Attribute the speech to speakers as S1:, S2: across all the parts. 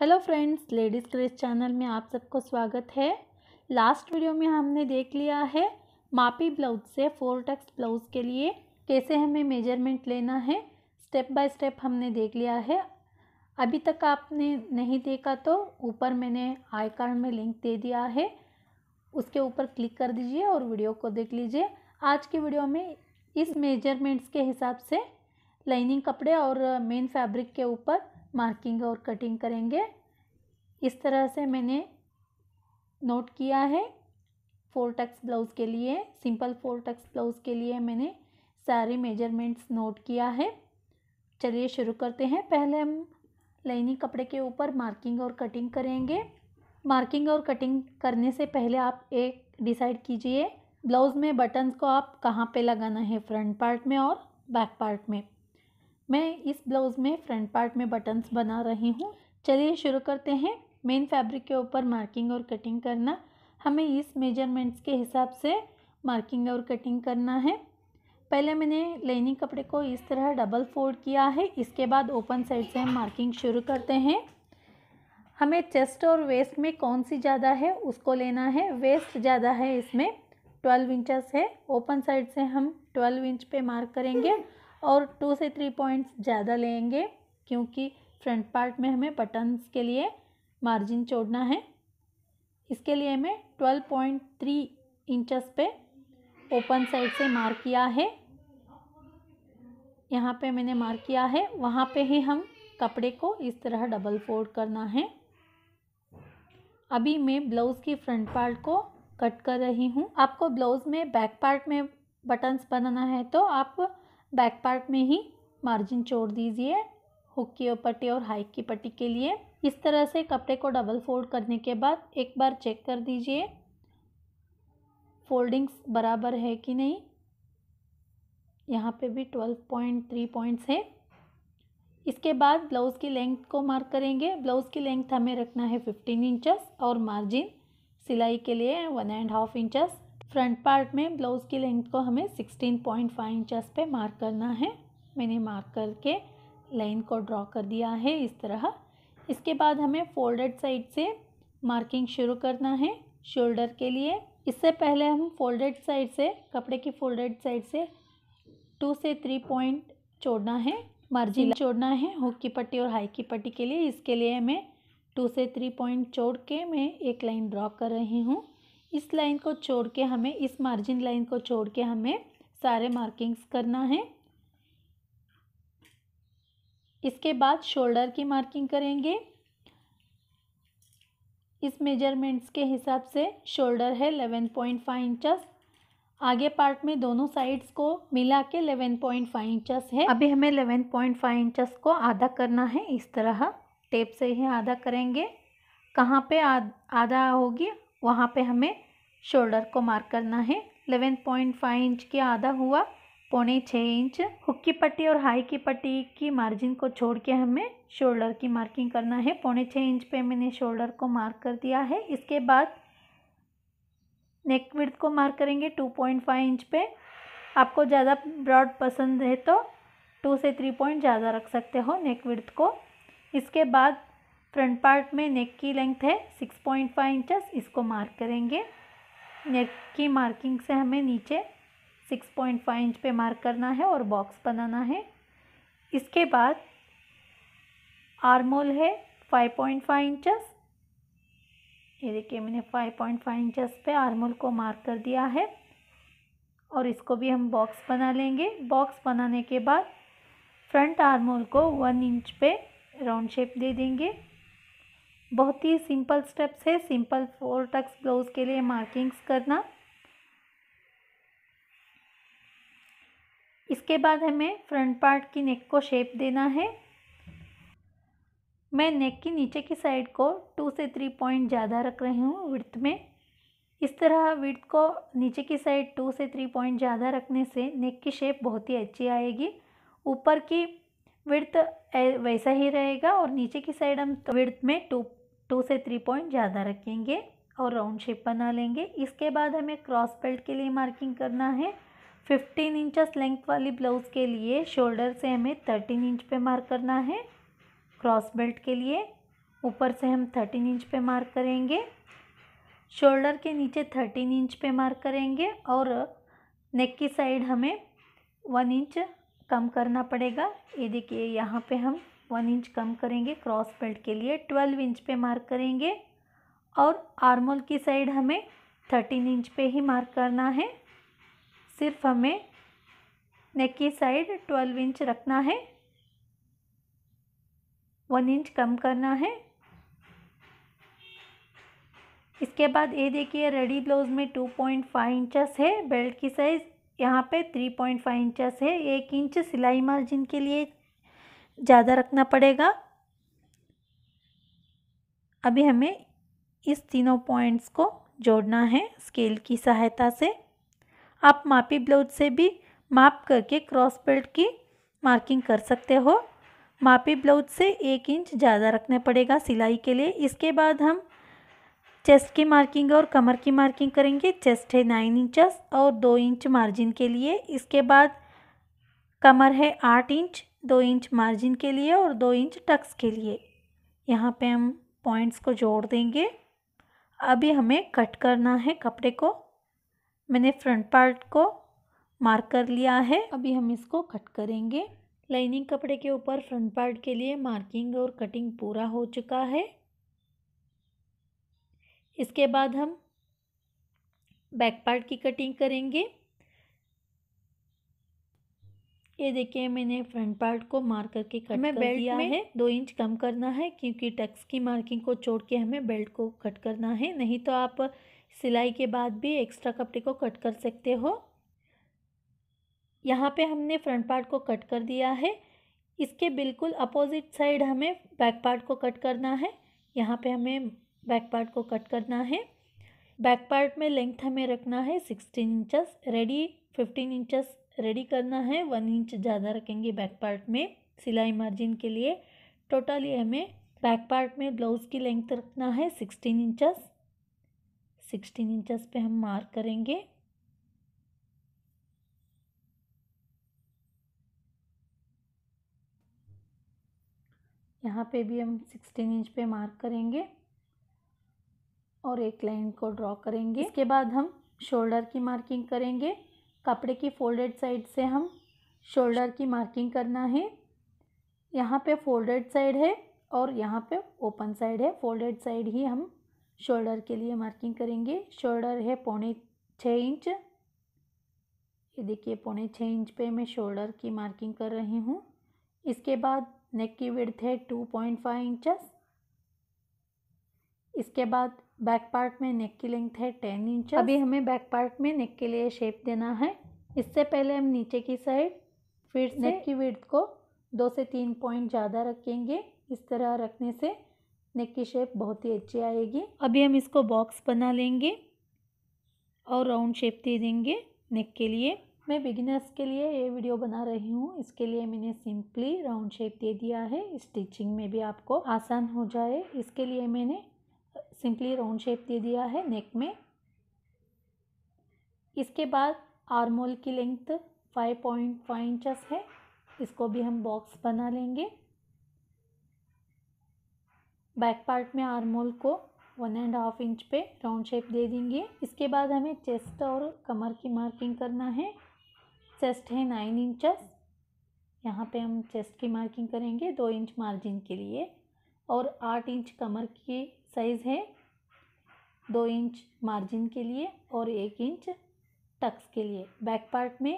S1: hello friends ladies craze channel में आप सबको स्वागत है लास्ट वीडियो में हमने देख लिया है मापी ब्लाउज से फोर टक्स ब्लाउज के लिए कैसे हमें मेजरमेंट लेना है स्टेप बाय स्टेप हमने देख लिया है अभी तक आपने नहीं देखा तो ऊपर मैंने आई कार्ड में लिंक दे दिया है उसके ऊपर क्लिक कर दीजिए और वीडियो को देख लीजिए आज के वीडियो में इस मेजरमेंट्स के हिसाब से लाइनिंग कपड़े और मेन फैब्रिक के ऊपर मार्किंग और कटिंग करेंगे इस तरह से मैंने नोट किया है फोर टक्स ब्लाउज़ के लिए सिंपल फोर टक्स ब्लाउज़ के लिए मैंने सारे मेजरमेंट्स नोट किया है चलिए शुरू करते हैं पहले हम लाइनिंग कपड़े के ऊपर मार्किंग और कटिंग करेंगे मार्किंग और कटिंग करने से पहले आप एक डिसाइड कीजिए ब्लाउज़ में बटन्स को आप कहाँ पे लगाना है फ्रंट पार्ट में और बैक पार्ट में मैं इस ब्लाउज़ में फ्रंट पार्ट में बटन्स बना रही हूँ चलिए शुरू करते हैं मेन फैब्रिक के ऊपर मार्किंग और कटिंग करना हमें इस मेजरमेंट्स के हिसाब से मार्किंग और कटिंग करना है पहले मैंने लेनिंग कपड़े को इस तरह डबल फोल्ड किया है इसके बाद ओपन साइड से हम मार्किंग शुरू करते हैं हमें चेस्ट और वेस्ट में कौन सी ज़्यादा है उसको लेना है वेस्ट ज़्यादा है इसमें ट्वेल्व इंचज़ है ओपन साइड से हम ट्वेल्व इंच पे मार्क करेंगे और टू से थ्री पॉइंट्स ज़्यादा लेंगे क्योंकि फ्रंट पार्ट में हमें बटन्स के लिए मार्जिन छोड़ना है इसके लिए हमें ट्वेल्व पॉइंट थ्री इंचस पे ओपन साइड से मार्क किया है यहाँ पे मैंने मार्क किया है वहाँ पे ही हम कपड़े को इस तरह डबल फोल्ड करना है अभी मैं ब्लाउज़ की फ्रंट पार्ट को कट कर रही हूँ आपको ब्लाउज़ में बैक पार्ट में बटन्स बनाना है तो आप बैक पार्ट में ही मार्जिन छोड़ दीजिए हुक की पट्टी और हाइक की पट्टी के लिए इस तरह से कपड़े को डबल फोल्ड करने के बाद एक बार चेक कर दीजिए फोल्डिंग्स बराबर है कि नहीं यहाँ पे भी ट्वेल्व पॉइंट थ्री पॉइंट्स हैं इसके बाद ब्लाउज़ की लेंथ को मार्क करेंगे ब्लाउज़ की लेंथ हमें रखना है फिफ्टीन इंचेस और मार्जिन सिलाई के लिए one and half inches front part में ब्लाउज़ की लेंथ को हमें सिक्सटीन पॉइंट फाइव इंचज पे मार्क करना है मैंने मार्क करके लाइन को ड्रॉ कर दिया है इस तरह इसके बाद हमें फोल्डेड साइड से मार्किंग शुरू करना है शोल्डर के लिए इससे पहले हम फोल्डेड साइड से कपड़े की फोल्डेड साइड से टू से थ्री पॉइंट छोड़ना है मार्जिन छोड़ना है हुक की पट्टी और हाई की पट्टी के लिए इसके लिए मैं टू से थ्री पॉइंट छोड़ के मैं एक लाइन ड्रॉ कर रही हूँ इस लाइन को छोड़ के हमें इस मार्जिन लाइन को छोड़ के हमें सारे मार्किंग्स करना है इसके बाद शोल्डर की मार्किंग करेंगे इस मेजरमेंट्स के हिसाब से शोल्डर है एलेवन पॉइंट फाइव इंचस आगे पार्ट में दोनों साइड्स को मिला के एलेवन पॉइंट फाइव इंचस है अभी हमें एलेवन पॉइंट फाइव इंचस को आधा करना है इस तरह टेप से ही आधा करेंगे कहाँ पे आधा होगी वहाँ पे हमें शोल्डर को मार्क करना है इलेवन पॉइंट फाइव इंच के आधा हुआ पौने छः इंच हुक की पट्टी और हाई की पट्टी की मार्जिन को छोड़ के हमें शोल्डर की मार्किंग करना है पौने छः इंच पे मैंने शोल्डर को मार्क कर दिया है इसके बाद नेक विड्थ को मार्क करेंगे टू पॉइंट फाइव इंच पे आपको ज़्यादा ब्रॉड पसंद है तो टू से थ्री पॉइंट ज़्यादा रख सकते हो नेक विड्थ को इसके बाद फ्रंट पार्ट में नेक की लेंथ है सिक्स पॉइंट फाइव इंचज इसको मार्क करेंगे नेक की मार्किंग से हमें नीचे सिक्स पॉइंट फाइव इंच पे मार्क करना है और बॉक्स बनाना है इसके बाद आर्मोल है फाइव पॉइंट फाइव इंचज ये देखिए मैंने फाइव पॉइंट फाइव इंचज पे आर्मोल को मार्क कर दिया है और इसको भी हम बॉक्स बना लेंगे बॉक्स बनाने के बाद फ्रंट आर्मोल को वन इंच पे राउंड शेप दे देंगे बहुत ही सिंपल स्टेप्स है सिंपल फोर टक्स ब्लाउज के लिए मार्किंग्स करना इसके बाद हमें फ्रंट पार्ट की नेक को शेप देना है मैं नेक की नीचे की साइड को टू से थ्री पॉइंट ज़्यादा रख रही हूँ विड्थ में इस तरह विड्थ को नीचे की साइड टू से थ्री पॉइंट ज़्यादा रखने से नेक की शेप बहुत ही अच्छी आएगी ऊपर की विड्थ वैसा ही रहेगा और नीचे की साइड हम विड्थ में टू टू से थ्री पॉइंट ज़्यादा रखेंगे और राउंड शेप बना लेंगे इसके बाद हमें क्रॉस बेल्ट के लिए मार्किंग करना है फिफ्टीन इंचस लेंथ वाली ब्लाउज़ के लिए शोल्डर से हमें थर्टीन इंच पे मार्क करना है क्रॉस बेल्ट के लिए ऊपर से हम थर्टीन इंच पे मार्क करेंगे शोल्डर के नीचे थर्टीन इंच पे मार्क करेंगे और नेक की साइड हमें वन इंच कम करना पड़ेगा ये देखिए यहाँ पे हम वन इंच कम करेंगे क्रॉस बेल्ट के लिए ट्वेल्व इंच पे मार्क करेंगे और आर्मोल की साइड हमें थर्टीन इंच पे ही मार्क करना है सिर्फ हमें नेक की साइड ट्वेल्व इंच रखना है वन इंच कम करना है इसके बाद ये देखिए रेडी ब्लाउज में टू पॉइंट फाइव इंचस है बेल्ट की साइज़ यहाँ पे थ्री पॉइंट फाइव इंचस है एक इंच सिलाई मार्जिन के लिए ज़्यादा रखना पड़ेगा अभी हमें इस तीनों पॉइंट्स को जोड़ना है स्केल की सहायता से आप मापी ब्लाउज से भी माप करके क्रॉस बेल्ट की मार्किंग कर सकते हो मापी ब्लाउज से एक इंच ज़्यादा रखना पड़ेगा सिलाई के लिए इसके बाद हम चेस्ट की मार्किंग और कमर की मार्किंग करेंगे चेस्ट है नाइन इंचस और दो इंच मार्जिन के लिए इसके बाद कमर है आठ इंच दो इंच मार्जिन के लिए और दो इंच टक्स के लिए यहाँ पे हम पॉइंट्स को जोड़ देंगे अभी हमें कट करना है कपड़े को मैंने फ्रंट पार्ट को मार्क कर लिया है अभी हम इसको कट करेंगे लाइनिंग कपड़े के ऊपर फ्रंट पार्ट के लिए मार्किंग और कटिंग पूरा हो चुका है इसके बाद हम बैक पार्ट की कटिंग करेंगे ये देखिए मैंने फ्रंट पार्ट को मार करके कट हमें कर बेल्ट दिया में है दो इंच कम करना है क्योंकि टक्स की मार्किंग को छोड़ के हमें बेल्ट को कट करना है नहीं तो आप सिलाई के बाद भी एक्स्ट्रा कपड़े को कट कर सकते हो यहाँ पे हमने फ्रंट पार्ट को कट कर दिया है इसके बिल्कुल अपोजिट साइड हमें बैक पार्ट को कट करना है यहाँ पे हमें बैक पार्ट को कट करना है बैक पार्ट में लेंथ हमें रखना है sixteen inches ready fifteen inches ready करना है वन इंच ज़्यादा रखेंगे बैक पार्ट में सिलाई मार्जिन के लिए टोटली हमें बैक पार्ट में ब्लाउज़ की लेंथ रखना है सिक्सटीन इंचस सिक्सटीन इंचस पे हम मार्क करेंगे यहाँ पे भी हम सिक्सटीन इंच पे मार्क करेंगे और एक लाइन को ड्रॉ करेंगे इसके बाद हम शोल्डर की मार्किंग करेंगे कपड़े की फोल्डेड साइड से हम शोल्डर की मार्किंग करना है यहाँ पे फोल्डेड साइड है और यहाँ पे ओपन साइड है फोल्डेड साइड ही हम शोल्डर के लिए मार्किंग करेंगे शोल्डर है पौने छः इंच ये देखिए पौने छः इंच पे मैं शोल्डर की मार्किंग कर रही हूँ इसके बाद नेक की विड्थ है टू पॉइंट फाइव इंचस इसके बाद बैक पार्ट में नेक की लेंथ है टेन इंच अभी हमें बैक पार्ट में नेक के लिए शेप देना है इससे पहले हम नीचे की साइड फिर नेक की विड्थ को दो से तीन पॉइंट ज़्यादा रखेंगे इस तरह रखने से नेक की शेप बहुत ही अच्छी आएगी अभी हम इसको बॉक्स बना लेंगे और राउंड शेप दे देंगे नेक के लिए मैं बिगिनर्स के लिए ये वीडियो बना रही हूँ इसके लिए मैंने सिंपली राउंड शेप दे दिया है स्टिचिंग में भी आपको आसान हो जाए इसके लिए मैंने सिंपली राउंड शेप दे दिया है नेक में इसके बाद आर्मोल की length five point five inches है इसको भी हम बॉक्स बना लेंगे बैक पार्ट में आर्मोल को वन एंड हाफ इंच पे राउंड शेप दे देंगे इसके बाद हमें चेस्ट और कमर की मार्किंग करना है चेस्ट है नाइन इंचस यहाँ पे हम चेस्ट की मार्किंग करेंगे दो इंच मार्जिन के लिए और आठ इंच कमर की साइज़ है दो इंच मार्जिन के लिए और एक इंच टक्स के लिए बैक पार्ट में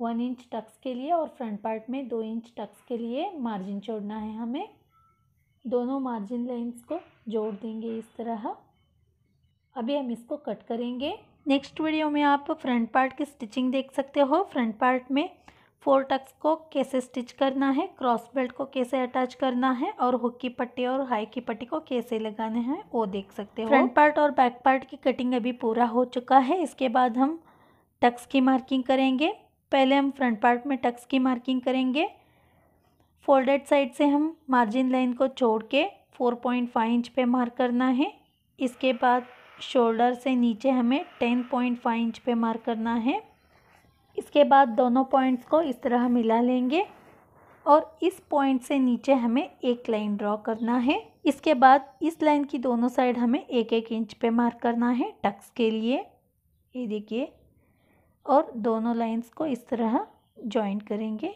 S1: वन इंच टक्स के लिए और फ्रंट पार्ट में दो इंच टक्स के लिए मार्जिन छोड़ना है हमें दोनों मार्जिन लाइंस को जोड़ देंगे इस तरह अभी हम इसको कट करेंगे नेक्स्ट वीडियो में आप फ्रंट पार्ट की स्टिचिंग देख सकते हो फ्रंट पार्ट में फोर टक्स को कैसे स्टिच करना है क्रॉस बेल्ट को कैसे अटैच करना है और हुक की पट्टी और हाई की पट्टी को कैसे लगाने हैं वो देख सकते हो फ्रंट पार्ट और बैक पार्ट की कटिंग अभी पूरा हो चुका है इसके बाद हम टक्स की मार्किंग करेंगे पहले हम फ्रंट पार्ट में टक्स की मार्किंग करेंगे फोल्डेड साइड से हम मार्जिन लाइन को छोड़ के फोर पॉइंट फाइव इंच पर मार्क करना है इसके बाद शोल्डर से नीचे हमें टेन पॉइंट फाइव इंच पर मार्क करना है इसके बाद दोनों पॉइंट्स को इस तरह मिला लेंगे और इस पॉइंट से नीचे हमें एक लाइन ड्रॉ करना है इसके बाद इस लाइन की दोनों साइड हमें एक एक इंच पे मार्क करना है टक्स के लिए ये देखिए और दोनों लाइंस को इस तरह जॉइन करेंगे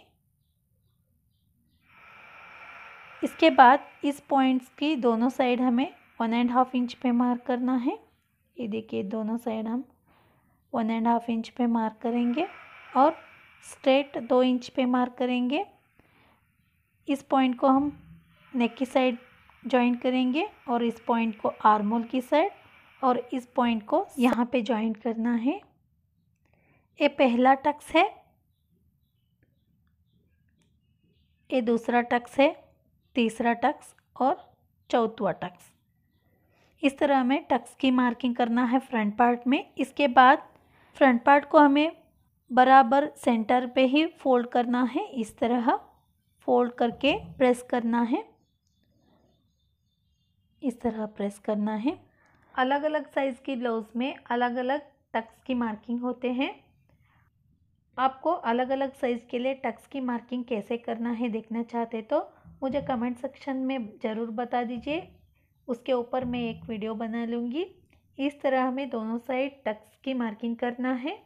S1: इसके बाद इस पॉइंट्स की दोनों साइड हमें वन एंड हाफ इंच पे मार्क करना है ये देखिए दोनों साइड हम वन एंड हाफ इंच पे मार्क करेंगे और स्ट्रेट दो इंच पे मार्क करेंगे इस पॉइंट को हम नेक की साइड ज्वाइन करेंगे और इस पॉइंट को आर्मोल की साइड और इस पॉइंट को यहाँ पे जॉइंट करना है ये पहला टक्स है ये दूसरा टक्स है तीसरा टक्स और चौथा टक्स इस तरह हमें टक्स की मार्किंग करना है फ्रंट पार्ट में इसके बाद फ्रंट पार्ट को हमें बराबर सेंटर पे ही फोल्ड करना है इस तरह फोल्ड करके प्रेस करना है इस तरह प्रेस करना है अलग अलग साइज़ की ब्लाउज़ में अलग अलग टक्स की मार्किंग होते हैं आपको अलग अलग साइज़ के लिए टक्स की मार्किंग कैसे करना है देखना चाहते तो मुझे कमेंट सेक्शन में ज़रूर बता दीजिए उसके ऊपर मैं एक वीडियो बना लूँगी इस तरह हमें दोनों साइड टक्स की मार्किंग करना है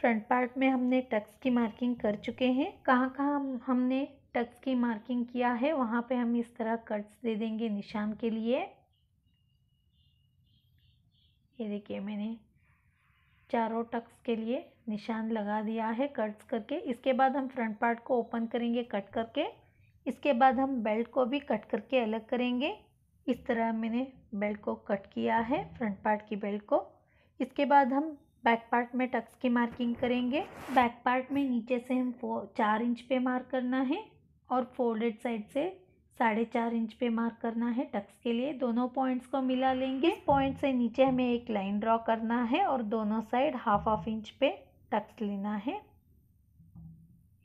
S1: फ्रंट पार्ट में हमने टक्स की मार्किंग कर चुके हैं कहाँ कहाँ हमने टक्स की मार्किंग किया है वहाँ पे हम इस तरह कट्स दे देंगे निशान के लिए ये देखिए मैंने चारों टक्स के लिए निशान लगा दिया है कट्स करके इसके बाद हम फ्रंट पार्ट को ओपन करेंगे कट करके इसके बाद हम बेल्ट को भी कट करके अलग करेंगे इस तरह मैंने बेल्ट को कट किया है फ्रंट पार्ट की बेल्ट को इसके बाद हम बैक पार्ट में टक्स की मार्किंग करेंगे बैक पार्ट में नीचे से हम फो चार इंच पे मार्क करना है और फोल्डेड साइड से साढ़े चार इंच पे मार्क करना है टक्स के लिए दोनों पॉइंट्स को मिला लेंगे पॉइंट से नीचे हमें एक लाइन ड्रॉ करना है और दोनों साइड हाफ हाफ इंच पे टक्स लेना है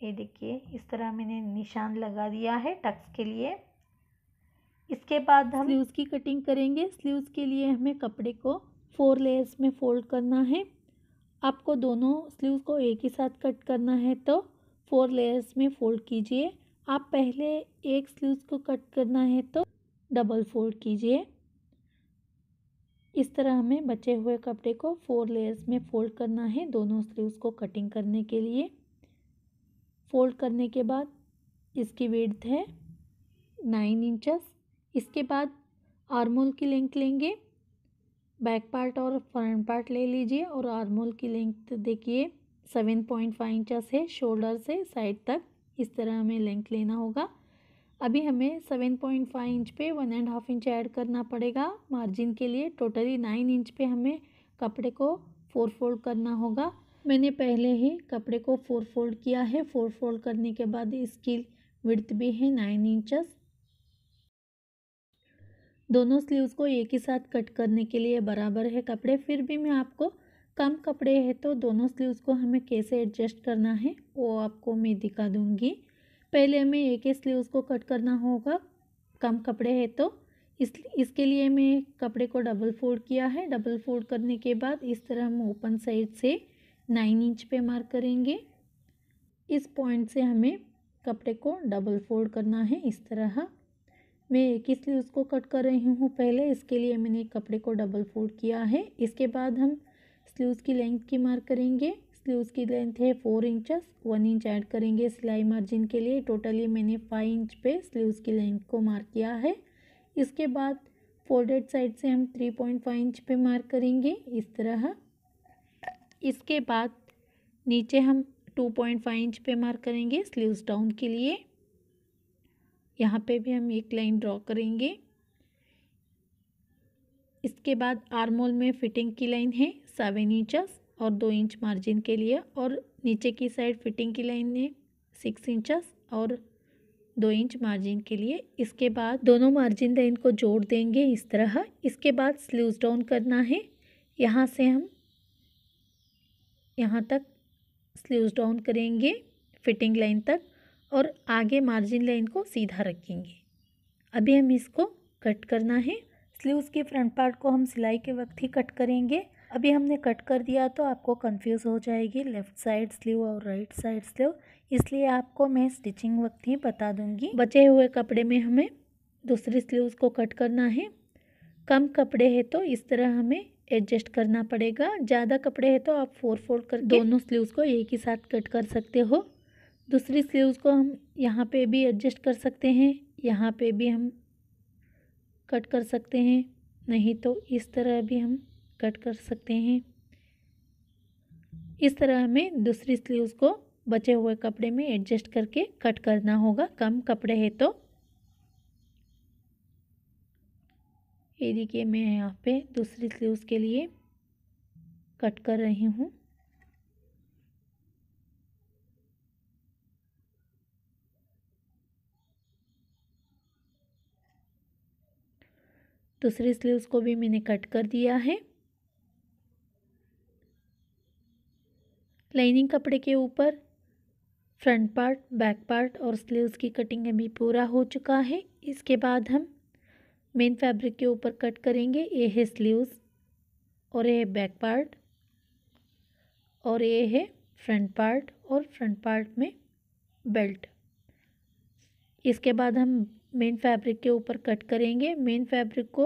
S1: ये देखिए इस तरह मैंने निशान लगा दिया है टक्स के लिए इसके बाद हम स्लीव्स की कटिंग करेंगे स्लीव्स के लिए हमें कपड़े को फोर लेयर्स में फोल्ड करना है आपको दोनों स्लीव को एक ही साथ कट करना है तो फोर लेयर्स में फ़ोल्ड कीजिए आप पहले एक स्लीव को कट करना है तो डबल फोल्ड कीजिए इस तरह हमें बचे हुए कपड़े को फोर लेयर्स में फ़ोल्ड करना है दोनों स्लीव्स को कटिंग करने के लिए फोल्ड करने के बाद इसकी विड्थ है नाइन इंचस इसके बाद आर्मोल की लेंथ लेंगे बैक पार्ट और फ्रंट पार्ट ले लीजिए और आर्मोल की लेंथ देखिए सेवन पॉइंट फाइव इंचस है शोल्डर से साइड तक इस तरह हमें लेंथ लेना होगा अभी हमें सेवन पॉइंट फाइव इंच पे one and half inch add करना पड़ेगा मार्जिन के लिए टोटली नाइन इंच पे हमें कपड़े को फोर फोल्ड करना होगा मैंने पहले ही कपड़े को फोर फोल्ड किया है फोर फोल्ड करने के बाद इसकी विड्थ भी है नाइन इंचज़ दोनों स्लीव्स को एक ही साथ कट करने के लिए बराबर है कपड़े फिर भी मैं आपको कम कपड़े हैं तो दोनों स्लीव्स को हमें कैसे एडजस्ट करना है वो आपको मैं दिखा दूँगी पहले हमें एक ही स्लीव्स को कट करना होगा कम कपड़े हैं तो इस इसके लिए मैं कपड़े को डबल फोल्ड किया है डबल फोल्ड करने के बाद इस तरह हम ओपन साइड से नाइन इंच पे मार्क करेंगे इस पॉइंट से हमें कपड़े को डबल फोल्ड करना है इस तरह मैं एक ही स्लीव उसको कट कर रही हूँ पहले इसके लिए मैंने कपड़े को डबल फोल्ड किया है इसके बाद हम स्लीव्स की लेंथ की मार्क करेंगे स्लीव्स की लेंथ है four inches one inch add करेंगे सिलाई मार्जिन के लिए टोटली मैंने फाइव इंच पे स्लीव्स की लेंथ को मार्क किया है इसके बाद फोल्डेड साइड से हम थ्री पॉइंट फाइव इंच पे मार्क करेंगे इस तरह इसके बाद नीचे हम टू पॉइंट फाइव इंच पे मार्क करेंगे स्लीव्स डाउन के लिए यहाँ पे भी हम एक लाइन ड्रॉ करेंगे इसके बाद आर्मोल में फिटिंग की लाइन है सेवन इंचस और दो इंच मार्जिन के लिए और नीचे की साइड फिटिंग की लाइन है सिक्स इंचस और दो इंच मार्जिन के लिए इसके बाद दोनों मार्जिन लाइन को जोड़ देंगे इस तरह इसके बाद स्लीव्स डाउन करना है यहाँ से हम यहाँ तक स्लीव्स डाउन करेंगे फिटिंग लाइन तक और आगे मार्जिन लाइन को सीधा रखेंगे अभी हम इसको कट करना है स्लीव्स के फ्रंट पार्ट को हम सिलाई के वक्त ही कट करेंगे अभी हमने कट कर दिया तो आपको कंफ्यूज हो जाएगी लेफ़्ट साइड स्लीव और राइट साइड स्लीव इसलिए आपको मैं स्टिचिंग वक्त ही बता दूंगी बचे हुए कपड़े में हमें दूसरी स्लीव्स को कट करना है कम कपड़े हैं तो इस तरह हमें एडजस्ट करना पड़ेगा ज़्यादा कपड़े हैं तो आप फोर फोर कर दोनों स्लीव्स को एक ही साथ कट कर सकते हो दूसरी स्लीव्स को हम यहाँ पे भी एडजस्ट कर सकते हैं यहाँ पे भी हम कट कर सकते हैं नहीं तो इस तरह भी हम कट कर सकते हैं इस तरह हमें दूसरी स्लीव्स को बचे हुए कपड़े में एडजस्ट करके कट करना होगा कम कपड़े है तो ये देखिए मैं यहाँ पे दूसरी स्लीव्स के लिए कट कर रही हूँ दूसरे स्लीव्स को भी मैंने कट कर दिया है लाइनिंग कपड़े के ऊपर फ्रंट पार्ट बैक पार्ट और स्लीव्स की कटिंग अभी पूरा हो चुका है इसके बाद हम मेन फैब्रिक के ऊपर कट करेंगे ये है स्लीव्स और ये है बैक पार्ट और ये है फ्रंट पार्ट और फ्रंट पार्ट में बेल्ट इसके बाद हम मेन फैब्रिक के ऊपर कट करेंगे मेन फैब्रिक को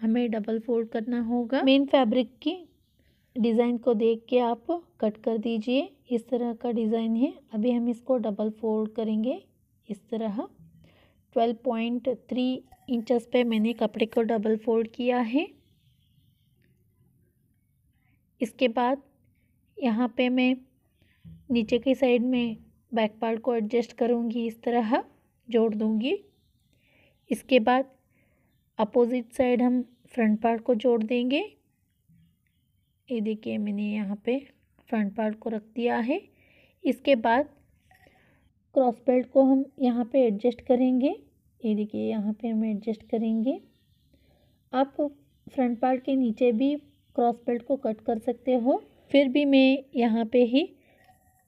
S1: हमें डबल फोल्ड करना होगा मेन फैब्रिक की डिज़ाइन को देख के आप कट कर दीजिए इस तरह का डिज़ाइन है अभी हम इसको डबल फोल्ड करेंगे इस तरह ट्वेल्व पॉइंट थ्री इंचज़ पर मैंने कपड़े को डबल फोल्ड किया है इसके बाद यहाँ पे मैं नीचे की साइड में बैक पार्ट को एडजस्ट करूँगी इस तरह जोड़ दूँगी इसके बाद अपोज़िट साइड हम फ्रंट पार्ट को जोड़ देंगे ये देखिए मैंने यहाँ पे फ्रंट पार्ट को रख दिया है इसके बाद क्रॉस बेल्ट को हम यहाँ पे एडजस्ट करेंगे ये देखिए यहाँ पे हम एडजस्ट करेंगे आप फ्रंट पार्ट के नीचे भी क्रॉस बेल्ट को कट कर सकते हो फिर भी मैं यहाँ पे ही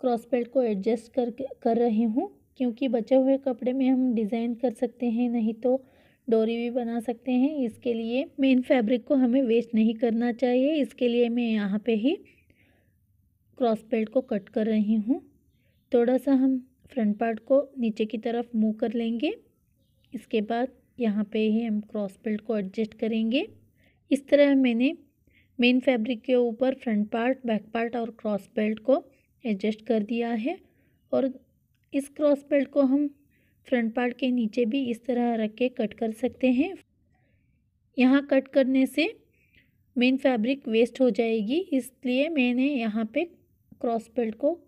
S1: क्रॉस बेल्ट को एडजस्ट कर कर रही हूँ क्योंकि बचे हुए कपड़े में हम डिज़ाइन कर सकते हैं नहीं तो डोरी भी बना सकते हैं इसके लिए मेन फैब्रिक को हमें वेस्ट नहीं करना चाहिए इसके लिए मैं यहाँ पे ही क्रॉस बेल्ट को कट कर रही हूँ थोड़ा सा हम फ्रंट पार्ट को नीचे की तरफ मूव कर लेंगे इसके बाद यहाँ पे ही हम क्रॉस बेल्ट को एडजस्ट करेंगे इस तरह मैंने मेन फैब्रिक के ऊपर फ्रंट पार्ट बैक पार्ट और क्रॉस बेल्ट को एडजस्ट कर दिया है और इस क्रॉस बेल्ट को हम फ्रंट पार्ट के नीचे भी इस तरह रख के कट कर सकते हैं यहाँ कट करने से मेन फैब्रिक वेस्ट हो जाएगी इसलिए मैंने यहाँ पे क्रॉस बेल्ट को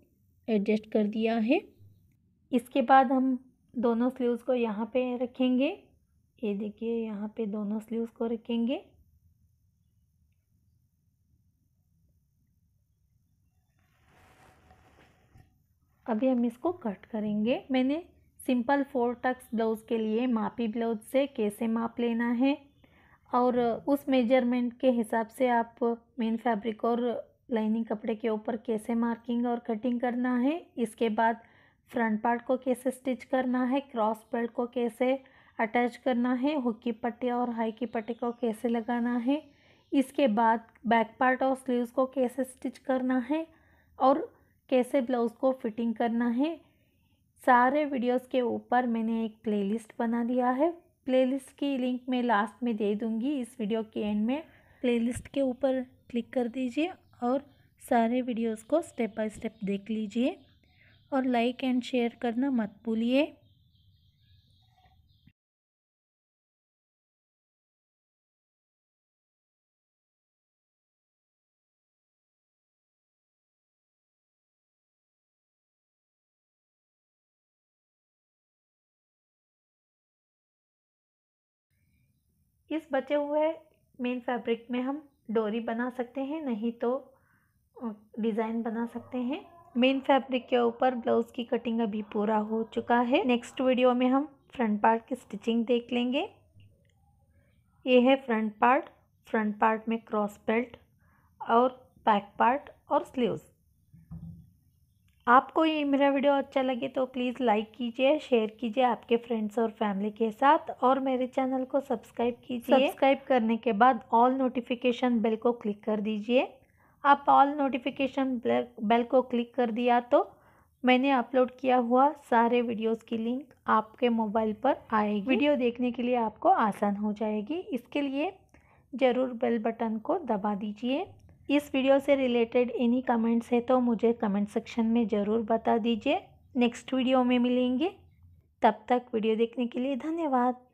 S1: एडजस्ट कर दिया है इसके बाद हम दोनों स्लीव्स को यहाँ पे रखेंगे ये देखिए यहाँ पे दोनों स्लीव्स को रखेंगे अभी हम इसको कट करेंगे मैंने सिंपल फोर टक्स ब्लाउज़ के लिए मापी ब्लाउज से कैसे माप लेना है और उस मेजरमेंट के हिसाब से आप मेन फैब्रिक और लाइनिंग कपड़े के ऊपर कैसे मार्किंग और कटिंग करना है इसके बाद फ्रंट पार्ट को कैसे स्टिच करना है क्रॉस बेल्ट को कैसे अटैच करना है हुक की पट्टी और हाई की पट्टी को कैसे लगाना है इसके बाद बैक पार्ट और स्लीव्स को कैसे स्टिच करना है और कैसे ब्लाउज़ को फिटिंग करना है सारे वीडियोस के ऊपर मैंने एक प्लेलिस्ट बना दिया है प्लेलिस्ट की लिंक मैं लास्ट में दे दूँगी इस वीडियो के एंड में प्लेलिस्ट के ऊपर क्लिक कर दीजिए और सारे वीडियोस को स्टेप बाय स्टेप देख लीजिए और लाइक एंड शेयर करना मत भूलिए इस बचे हुए मेन फैब्रिक में हम डोरी बना सकते हैं नहीं तो डिज़ाइन बना सकते हैं मेन फैब्रिक के ऊपर ब्लाउज़ की कटिंग अभी पूरा हो चुका है नेक्स्ट वीडियो में हम फ्रंट पार्ट की स्टिचिंग देख लेंगे ये है फ्रंट पार्ट फ्रंट पार्ट में क्रॉस बेल्ट और बैक पार्ट और स्लीव्स आपको ये मेरा वीडियो अच्छा लगे तो प्लीज़ लाइक कीजिए शेयर कीजिए आपके फ्रेंड्स और फैमिली के साथ और मेरे चैनल को सब्सक्राइब कीजिए सब्सक्राइब करने के बाद ऑल नोटिफिकेशन बेल को क्लिक कर दीजिए आप ऑल नोटिफिकेशन बेल को क्लिक कर दिया तो मैंने अपलोड किया हुआ सारे वीडियोस की लिंक आपके मोबाइल पर आएगी वीडियो देखने के लिए आपको आसान हो जाएगी इसके लिए ज़रूर बेल बटन को दबा दीजिए इस वीडियो से रिलेटेड इन्हीं कमेंट्स है तो मुझे कमेंट सेक्शन में ज़रूर बता दीजिए नेक्स्ट वीडियो में मिलेंगे तब तक वीडियो देखने के लिए धन्यवाद